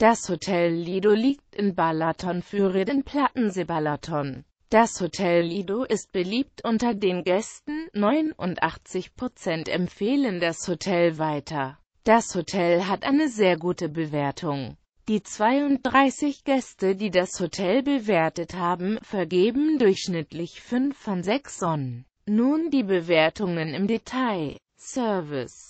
Das Hotel Lido liegt in Balaton für den Plattensee Balaton. Das Hotel Lido ist beliebt unter den Gästen, 89% empfehlen das Hotel weiter. Das Hotel hat eine sehr gute Bewertung. Die 32 Gäste, die das Hotel bewertet haben, vergeben durchschnittlich 5 von 6 Sonnen. Nun die Bewertungen im Detail. Service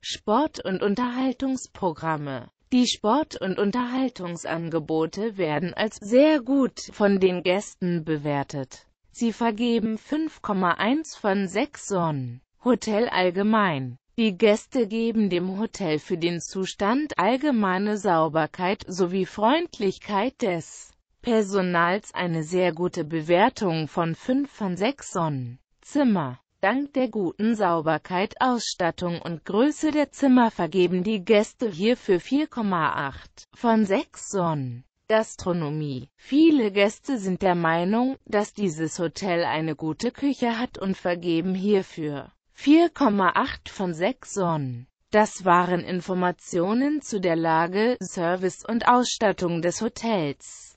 Sport- und Unterhaltungsprogramme die Sport- und Unterhaltungsangebote werden als sehr gut von den Gästen bewertet. Sie vergeben 5,1 von 6 Sonnen. Hotel allgemein. Die Gäste geben dem Hotel für den Zustand allgemeine Sauberkeit sowie Freundlichkeit des Personals eine sehr gute Bewertung von 5 von 6 Sonnen. Zimmer Dank der guten Sauberkeit, Ausstattung und Größe der Zimmer vergeben die Gäste hierfür 4,8 von 6 Sonnen. Gastronomie. Viele Gäste sind der Meinung, dass dieses Hotel eine gute Küche hat und vergeben hierfür 4,8 von 6 Sonnen. Das waren Informationen zu der Lage, Service und Ausstattung des Hotels.